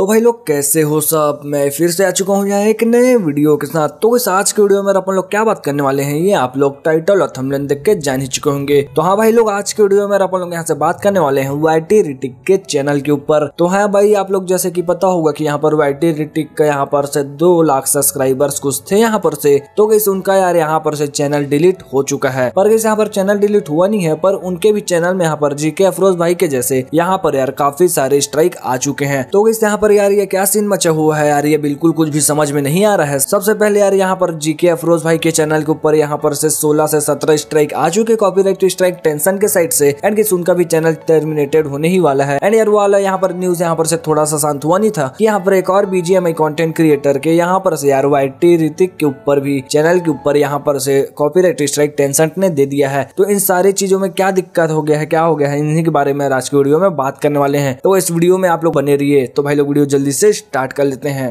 तो भाई लोग कैसे हो सब मैं फिर से आ चुका हूँ यहाँ एक नए वीडियो के साथ तो इस आज के वीडियो में अपन लोग क्या बात करने वाले हैं ये आप लोग टाइटल और थंबनेल देख के जान ही चुके होंगे तो हाँ भाई लोग आज के वीडियो में अपन लोग यहाँ से बात करने वाले हैं वाईटी रिटिक के चैनल के ऊपर तो हाँ भाई आप लोग जैसे की पता होगा की यहाँ पर वाई टी रिटिक का यहाँ पर से दो लाख सब्सक्राइबर्स कुछ थे यहाँ पर से तो कैसे उनका यार यहाँ पर से चैनल डिलीट हो चुका है पर कैसे यहाँ पर चैनल डिलीट हुआ नहीं है पर उनके भी चैनल में यहाँ पर जी के अफरोज भाई के जैसे यहाँ पर यार काफी सारे स्ट्राइक आ चुके हैं तो कैसे यहाँ पर पर यार ये क्या सीन मचा हुआ है यार ये बिल्कुल कुछ भी समझ में नहीं आ रहा है सबसे पहले यार यहाँ पर जीके अफरोज भाई के चैनल के ऊपर यहाँ पर से सोलह से सत्रह स्ट्राइक आ चुके कॉपीराइट स्ट्राइक टेंशन के साइड से एंड किस उनका भी चैनल टर्मिनेटेड होने ही वाला है एंड यार वाला यहाँ पर न्यूज यहाँ पर से थोड़ा सा शांत नहीं था यहाँ पर एक और बीजीएमआई कॉन्टेंट क्रिएटर के यहाँ पर से यार वाई ऋतिक के ऊपर भी चैनल के ऊपर यहाँ पर से कॉपीराइट स्ट्राइक टेंशन ने दे दिया है तो इन सारी चीजों में क्या दिक्कत हो गया है क्या हो गया है इन्हीं के बारे में आज के वीडियो में बात करने वाले हैं तो इस वीडियो में आप लोग बने रहिए तो भाई लोग वीडियो जल्दी से स्टार्ट कर लेते हैं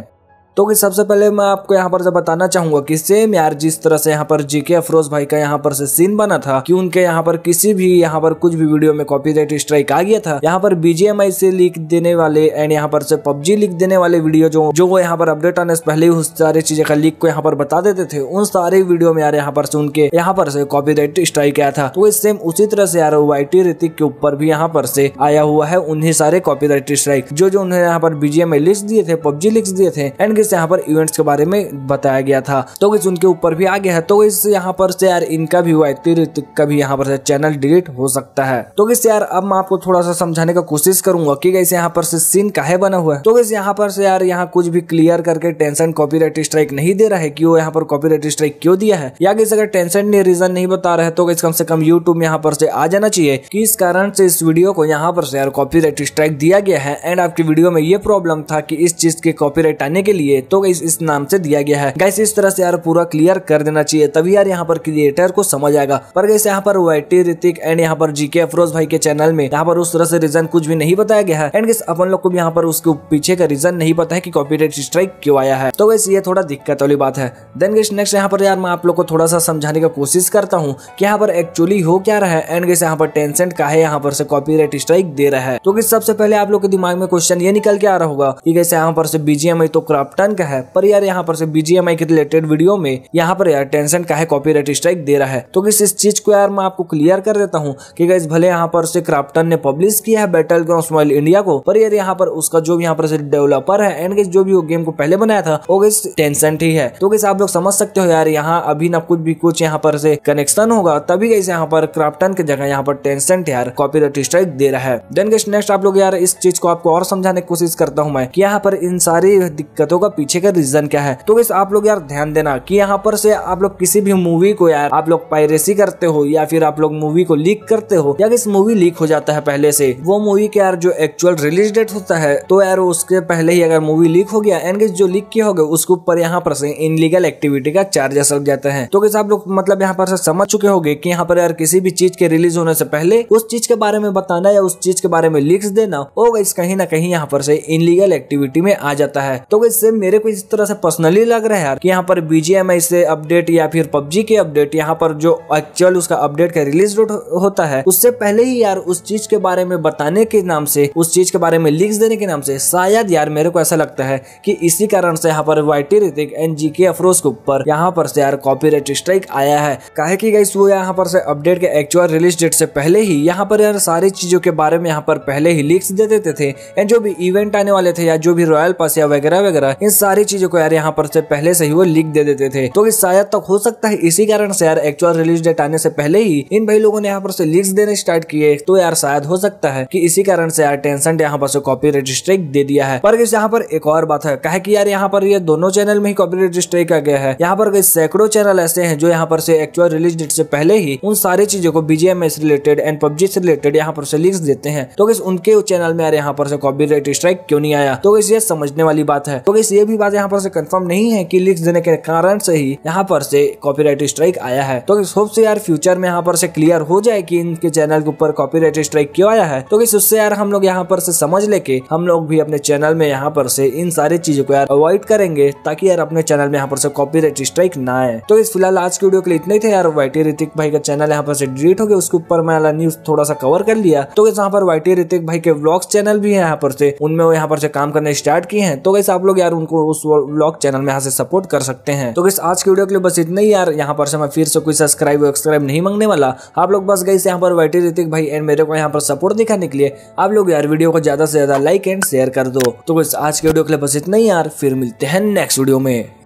तो कि सबसे पहले मैं आपको यहाँ पर जब बताना चाहूंगा कि सेम यार जिस तरह से यहाँ पर जीके अफरोज भाई का यहाँ पर से सीन बना था कि उनके यहाँ पर किसी भी यहाँ पर कुछ भी वीडियो में कॉपीराइट स्ट्राइक आ गया था यहाँ पर बीजेएमआई से लिख देने वाले एंड यहाँ पर से पबजी लिख देने वाले वीडियो जो जो वो यहाँ पर अपडेट आने से पहले उस सारी चीजें का लिख को यहाँ पर बता देते थे उन सारे वीडियो में यार यहाँ पर से उनके यहाँ पर से कॉपी स्ट्राइक आया था तो सेम उसी तरह से यार वाई टी ऋतिक के ऊपर भी यहाँ पर से आया हुआ है उन्हीं सारे कॉपी स्ट्राइक जो जो उन्हें यहाँ पर बीजेएमआई लिख दिए थे पबजी लिख दिए थे एंड आगे यहाँ पर इवेंट्स के बारे में बताया गया था तो इस उनके ऊपर भी आ गया है तो इस यहाँ पर से यार इनका भी हुआ ऋतिक का भी यहाँ पर से चैनल डिलीट हो सकता है तो इस यार अब मैं आपको थोड़ा सा समझाने का कोशिश करूंगा की कैसे यहाँ पर से सीन काहे बना हुआ है तो इस यहाँ पर से यार यहाँ कुछ भी क्लियर करके टेंशन कॉपीराइट स्ट्राइक नहीं दे रहा है की वो यहाँ पर कॉपीराइट स्ट्राइक क्यों दिया है या किसी अगर टेंशन ने रीजन नहीं बता रहे तो तो कम से कम यूट्यूब यहाँ पर से आ जाना चाहिए कि इस कारण से इस वीडियो को यहाँ पर से यार कॉपीराइट स्ट्राइक दिया गया है एंड आपकी वीडियो में ये प्रॉब्लम था कि इस चीज के कॉपीराइट आने के लिए लिए तो गाइस इस नाम से दिया गया है गाइस इस तरह से यार पूरा क्लियर कर देना चाहिए तभी यार यहाँ पर क्रिएटर को समझ आएगा पर गाइस यहाँ पर वाइटी ऋतिक एंड यहाँ पर जीके अफरोज भाई के चैनल में यहाँ पर उस तरह से रीजन कुछ भी नहीं बताया गया है एंड गाइस अपन लोग को भी यहाँ पर उसके पीछे का रीजन नहीं पता है की कॉपीराइट स्ट्राइक क्यों आया है तो वैसे ये थोड़ा दिक्कत वाली बात है देन गेस नेक्स्ट यहाँ पर यार मैं आप लोग को थोड़ा सा समझाने का कोशिश करता हूँ की यहाँ पर एक्चुअली हो क्या रहा है एंड गेस यहाँ पर टेंसेंट का है यहाँ पर से कॉपीराइट स्ट्राइक दे रहा है तो सबसे पहले आप लोग के दिमाग में क्वेश्चन ये निकल के आ रहा होगा कि कैसे यहाँ पर से बीजीएम तो क्राफ्ट टन का है पर यार यहाँ पर से बीजीएमआई के रिलेटेड वीडियो में यहाँ पर यार टेंशन का है कॉपीराइट स्ट्राइक दे रहा है तो किस इस चीज को यार मैं आपको क्लियर कर देता हूँ कि गाइस भले यहाँ पर से क्राफ्टन ने पब्लिश किया है बैटल ग्राउंड इंडिया को पर यार यहाँ पर उसका जो यहाँ पर से डेवलपर है एंड जो भी वो गेम को पहले बनाया था वो गई टेंशन ही है तो गई आप लोग समझ सकते हो यार यहाँ अभी ना कुछ भी कुछ यहाँ पर से कनेक्शन होगा तभी गई यहाँ पर क्राफ्टन की जगह यहाँ पर टेंशन यार कॉपीराइट स्ट्राइक दे रहा है देन नेक्स्ट आप लोग यार इस चीज को आपको और समझाने की कोशिश करता हूँ मैं कि यहाँ पर इन सारी दिक्कतों का उसका पीछे का रीजन क्या है तो वैसे आप लोग यार ध्यान देना कि यहाँ पर से आप लोग किसी भी मूवी को यार आप लोग पायरेसी करते हो या फिर आप लोग मूवी को लीक करते हो या किस मूवी लीक हो जाता है पहले से वो मूवी के यार जो एक्चुअल रिलीज डेट होता है तो यार उसके पहले ही अगर मूवी लीक हो गया एंड जो लीक किया होगा उसके ऊपर यहाँ पर से इनलीगल एक्टिविटी का चार्जेस लग जाता है तो आप लोग मतलब यहाँ पर से समझ चुके होंगे कि यहाँ पर यार किसी भी चीज के रिलीज होने से पहले उस चीज के बारे में बताना या उस चीज के बारे में लिख देना वो कहीं ना कहीं यहाँ पर से इनलीगल एक्टिविटी में आ जाता है तो सेम मेरे को इस तरह से पर्सनली लग रहा है यार कि यहाँ पर बीजेम से अपडेट या फिर पबजी के अपडेट यहाँ पर जो एक्चुअल उसका अपडेट का रिलीज डेट होता है उससे पहले ही यार उस चीज के बारे में बताने के नाम से उस चीज के बारे में लिंक्स देने के नाम से शायद यार मेरे को ऐसा लगता है कि इसी कारण से यहाँ पर Y T Hrithik and G K Afroz के ऊपर यहाँ पर से यार कॉपी स्ट्राइक आया है काहे की गई वो यहाँ पर से अपडेट के एक्चुअल रिलीज डेट से पहले ही यहाँ पर यार सारी चीजों के बारे में यहाँ पर पहले ही लिंक्स दे देते थे एंड जो भी इवेंट आने वाले थे या जो भी रॉयल पास या वगैरह वगैरह इन सारी चीजों को यार यहाँ पर से पहले से ही वो लीक दे देते थे तो शायद तक तो हो सकता है इसी कारण से यार एक्चुअल रिलीज डेट आने से पहले ही इन भाई लोगों ने यहाँ पर से लीक्स देने स्टार्ट किए तो यार शायद हो सकता है की इसी कारण से यार टेंशन यहाँ पर से कॉपी रजिस्ट्रेक दे दिया है पर यहाँ पर एक और बात है कहे की यार यहाँ पर ये दोनों चैनल में ही कॉपी रजिस्ट्रेक किया गया है यहाँ पर सैकड़ों चैनल ऐसे है जो यहाँ पर से एक्चुअल रिलीज डेट से पहले ही उन सारी चीजों को बीजेएम से रिलेटेड एंड पबजी से रिलेटेड यहाँ पर से देते हैं तो किस उनके चैनल में यार यहाँ पर से कॉपी स्ट्राइक क्यों नहीं आया तो किस ये समझने वाली बात है तो किस ये भी बात यहाँ पर से कंफर्म नहीं है कि लिरिक्स देने के कारण से ही यहाँ पर से कॉपीराइट स्ट्राइक आया है तो होप से यार फ्यूचर में यहाँ पर से क्लियर हो जाए कि इनके चैनल के ऊपर कॉपीराइट स्ट्राइक क्यों आया है तो उससे यार हम लोग यहाँ पर से समझ लेके हम लोग भी अपने चैनल में यहाँ पर से इन सारी चीजों को यार अवॉइड करेंगे ताकि यार अपने चैनल में यहाँ पर से कॉपीराइट स्ट्राइक ना आए तो इस फिलहाल आज के वीडियो के लिए इतने थे यार वाइटी ऋतिक भाई का चैनल यहाँ पर से डिलीट हो गया उसके ऊपर मैं न्यूज थोड़ा सा कवर कर लिया तो यहाँ पर वाइटी ऋतिक भाई के ब्लॉग्स चैनल भी है यहाँ पर से उनमें वो यहाँ पर से काम करने स्टार्ट किए हैं तो कैसे आप लोग यार उनको को उस ब्लॉग चैनल में यहाँ से सपोर्ट कर सकते हैं तो आज की वीडियो के लिए बस इतना ही यार यहाँ पर से मैं फिर से कोई सब्सक्राइब वब्सक्राइब नहीं मांगने वाला आप लोग बस गई यहाँ पर बैठे रहते भाई एंड मेरे को यहाँ पर सपोर्ट दिखाने के लिए आप लोग यार वीडियो को ज्यादा से ज्यादा लाइक एंड शेयर कर दो तो बस आज के वीडियो के लिए बस इतना ही यार फिर मिलते हैं नेक्स्ट वीडियो में